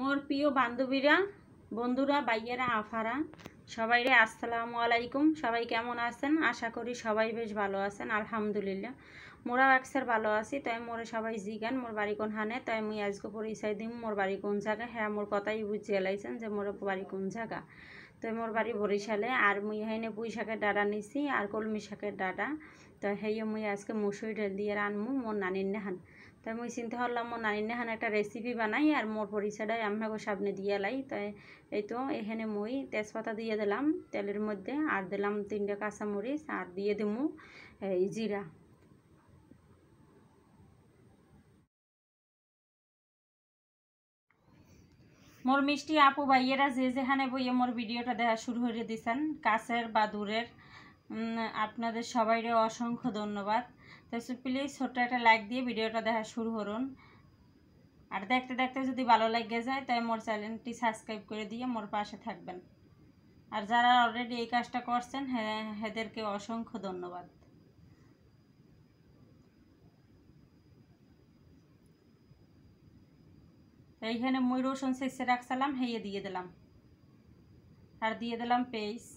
মোর প্রিয় বান্ধবীরা বন্ধুরা বাইয়েরা আফারা সবাই রে আসসালামু আলাইকুম সবাই কেমন আছেন আশা করি সবাই বেশ ভালো আছেন আলহামদুলিল্লাহ মোরা একসার ভালো আছি তাই মোরে সবাই জিগান মোর বাড়ি কোন হানে তাই মুই আজকে পরিচয় দিম মোর বাড়ি কোন জায়গা হ্যাঁ মোর কথাই বুঝে লাইছেন যে মোর বাড়ি কোন জায়গা তো মোর বাড়ি বরিশালে আর মুই হাইনে পুঁই শাকের ডাটা নিছি আর কলমি শাকের ডাটা তো হেয়ে মুই আজকে মুসুরি ডাল দিয়ে রানমু মোর নানির নেহান তাই মুই চিন্তা করলাম মো নানি নেহান একটা রেসিপি বানাই আর মোর পরিচয়টাই আমাকে সামনে দিয়ে লাই তাই এই তো এখানে মই তেজপাতা দিয়ে দিলাম তেলের মধ্যে আর দিলাম তিনটা কাঁচামরিচ আর দিয়ে দিমু এই জিরা মোর মিষ্টি আপু ভাইয়েরা যে যেখানে বইয়ে মোর ভিডিওটা দেখা শুরু করে দিয়েছেন কাছের বা দূরের আপনাদের সবাইরে অসংখ্য ধন্যবাদ তো প্লিজ ছোট্ট একটা লাইক দিয়ে ভিডিওটা দেখা শুরু করুন আর দেখতে দেখতে যদি ভালো লাগে যায় তাই মোর চ্যানেলটি সাবস্ক্রাইব করে দিয়ে মোর পাশে থাকবেন আর যারা অলরেডি এই কাজটা করছেন হ্যাঁ হেদেরকে অসংখ্য ধন্যবাদ এইখানে ময়ূর রসুন শেষে রাখছিলাম হেয়ে দিয়ে দিলাম আর দিয়ে দিলাম পেস্ট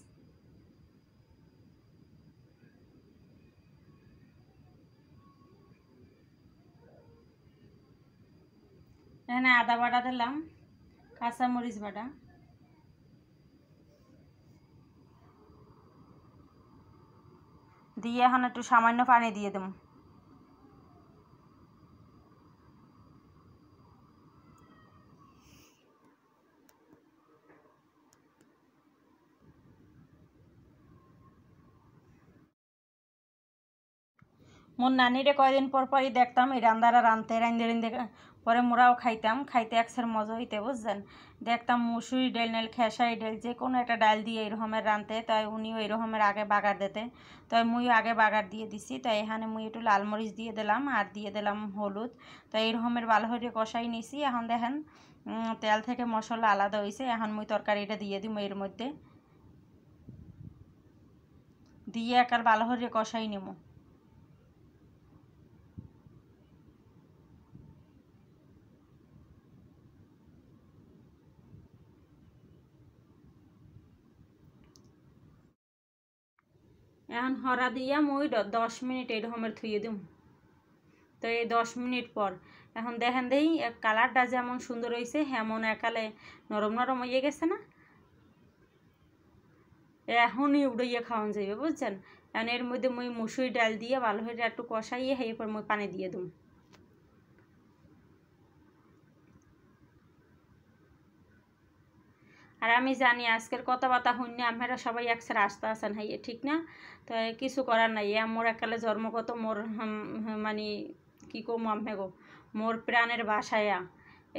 এখানে আদা বাটা দিলাম কাঁচামরিচ বাটা দিয়ে এখন একটু সামান্য পানি দিয়ে দেব মোর নানিরে কয়দিন পর পরই দেখতাম এই রান্দারা রাঁধতে রাঁধতে রাঁধতে পরে মোরাও খাইতাম খাইতে একসের মজা হইতে বুঝছেন দেখতাম মুসুরি ডেল নেল খেসারি ডেল যে কোনো একটা ডাল দিয়ে এইরকমের রাঁধতে তাই উনিও এইরকমের আগে বাগার দিতে তাই মুইও আগে বাগার দিয়ে দিছি তাই এখানে মুই একটু লালমরিচ দিয়ে দিলাম আর দিয়ে দিলাম হলুদ তাই এইরকমের বালহরি কষাই নিছি এখন দেখেন তেল থেকে মশলা আলাদা হয়েছে এখন মুই তরকারিটা দিয়ে দিব এর মধ্যে দিয়ে একার বালহরি কষাই নেবো এখন হরা দিয়া মুই দশ মিনিট রকমের থুয়ে দিম তো এই দশ মিনিট পর এখন দেখেন দেই কালারটা যেমন সুন্দর হয়েছে হেমন একালে নরম নরম হয়ে গেছে না এখনই উড়াইয়া খাওয়ান যাইবে বুঝছেন এখন এর মধ্যে মুই মুসুরি ডাল দিয়ে ভালো করে একটু কষাইয়ে পর মুই পানি দিয়ে দিম আর আমি জানি আজকের কথাবার্তা শুনলে আপনারা সবাই একসাথে আসতে আসেন হাইয়ে ঠিক না তো কিছু করার নাই মোর একালে জন্মগত মোর মানে কি কম গো মোর প্রাণের বাসায়া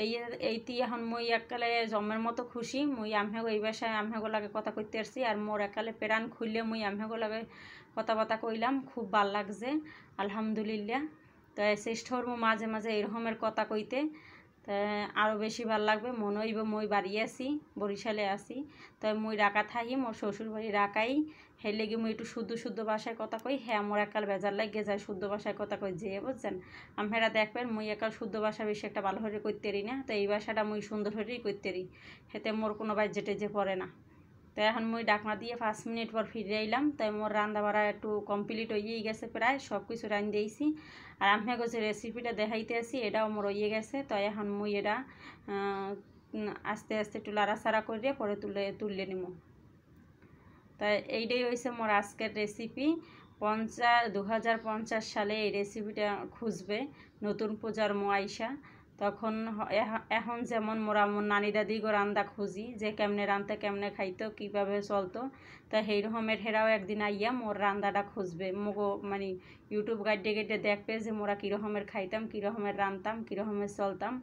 এই এইটি এখন মই এককালে জমের মতো খুশি মুই গো এই বাসায় আমহেগো লাগে কথা কইতে আসছি আর মোর একালে প্রাণ খুললে মুই আমহেগো লাগে কথাবার্তা কইলাম খুব ভাল লাগছে আলহামদুলিল্লাহ তো চেষ্টা মাঝে মাঝে এরকমের কথা কইতে তা আরও বেশি ভাল লাগবে মনে হইব মই বাড়ি আছি বরিশালে আছি তাই মই রাখা থাকি মোর শ্বশুর বাড়ি রাখাই হের লেগে মুই একটু শুদ্ধ শুদ্ধ বাসায় কথা কই হ্যাঁ আমার একাল বেজার লাগে যায় শুদ্ধ ভাষায় কথা কই যে বুঝছেন আমরা দেখবেন মুই একাল শুদ্ধ ভাষা বেশি একটা ভালো করতে করতেরি না তো এই বাসাটা মুই সুন্দর করতে রি হেতে মোর কোনো বাজেটে যে পড়ে না তো এখন মুই ডাকনা দিয়ে পাঁচ মিনিট পর ফিরে আইলাম তাই মোর রান্না বাড়া একটু কমপ্লিট হয়ে গেছে প্রায় সব কিছু রান দিয়েছি আর আমি যে রেসিপিটা দেখাইতে আসি এটাও মোর হয়ে গেছে তো এখন মুই এটা আস্তে আস্তে একটু লাড়াছাড়া করে পরে তুলে তুললে নিব তাই এইটাই হয়েছে মোর আজকের রেসিপি পঞ্চাশ দু সালে এই রেসিপিটা খুঁজবে নতুন পূজার মোয়াইশা তখন এখন যেমন মোরা মোর নানি দাদিগো রান্দা খুঁজি যে কেমনে রান্ধতে কেমনে খাইতো কীভাবে চলতো তা সেই রকমের হেরাও একদিন আইয়া মোর রান্দাটা খুঁজবে মোগো মানে ইউটিউব গাইডে গাইডে দেখবে যে মোরা কীরকমের খাইতাম কীরকমের রাঁধতাম কীরকমের চলতাম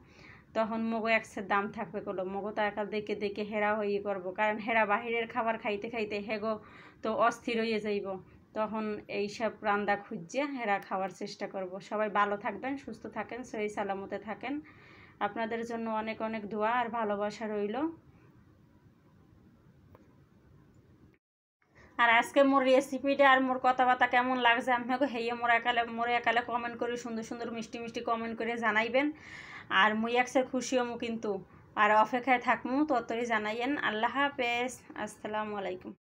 তখন মোগো একসের দাম থাকবে কলো মগো একা দেখে দেখে হেরা হয়ে করবো কারণ হেরা বাহিরের খাবার খাইতে খাইতে হেগো তো অস্থির হয়ে যাইব তখন এইসব রান্দা খুঁজে হেরা খাওয়ার চেষ্টা করব সবাই ভালো থাকবেন সুস্থ থাকেন সহি সালামতে থাকেন আপনাদের জন্য অনেক অনেক দোয়া আর ভালোবাসা রইল আর আজকে মোর রেসিপিটা আর মোর কথাবার্তা কেমন লাগছে আপনাকে হেয়ে মোর একালে মোরে একালে কমেন্ট করে সুন্দর সুন্দর মিষ্টি মিষ্টি কমেন্ট করে জানাইবেন আর মুই একসে খুশি হমু কিন্তু আর অপেক্ষায় থাকমু ততই জানাইয়েন আল্লাহ হাফেজ আসসালামু আলাইকুম